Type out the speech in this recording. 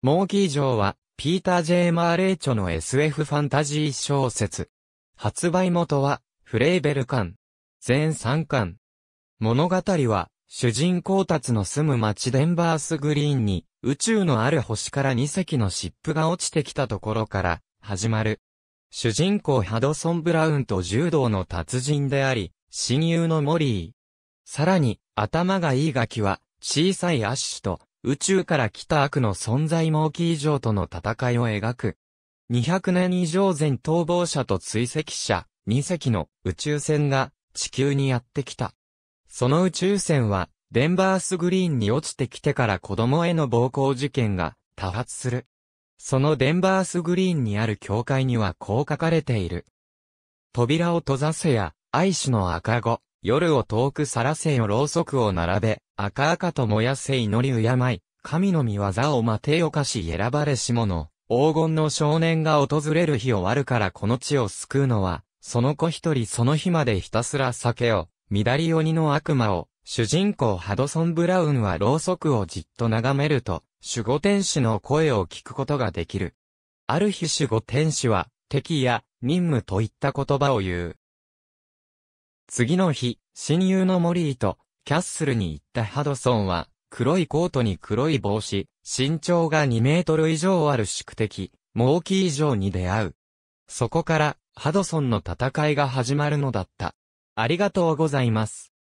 モーキー城は、ピーター・ジェー・マーレイチョの SF ファンタジー小説。発売元は、フレーベル館。全3巻。物語は、主人公たちの住む町デンバースグリーンに、宇宙のある星から2隻の湿布が落ちてきたところから、始まる。主人公ハドソン・ブラウンと柔道の達人であり、親友のモリー。さらに、頭がいいガキは、小さいアッシュと、宇宙から来た悪の存在も大きい上との戦いを描く。200年以上前逃亡者と追跡者、2隻の宇宙船が地球にやってきた。その宇宙船は、デンバースグリーンに落ちてきてから子供への暴行事件が多発する。そのデンバースグリーンにある教会にはこう書かれている。扉を閉ざせや、愛しの赤子、夜を遠く去らせよろうそくを並べ、赤々と燃やせ祈り敬い、神の御業を待てよかし選ばれし者、黄金の少年が訪れる日をあるからこの地を救うのは、その子一人その日までひたすら酒を、乱り鬼の悪魔を、主人公ハドソン・ブラウンはろうそくをじっと眺めると、守護天使の声を聞くことができる。ある日守護天使は、敵や、任務といった言葉を言う。次の日、親友のモリーと、キャッスルに行ったハドソンは、黒いコートに黒い帽子、身長が2メートル以上ある宿敵、モーキー城に出会う。そこから、ハドソンの戦いが始まるのだった。ありがとうございます。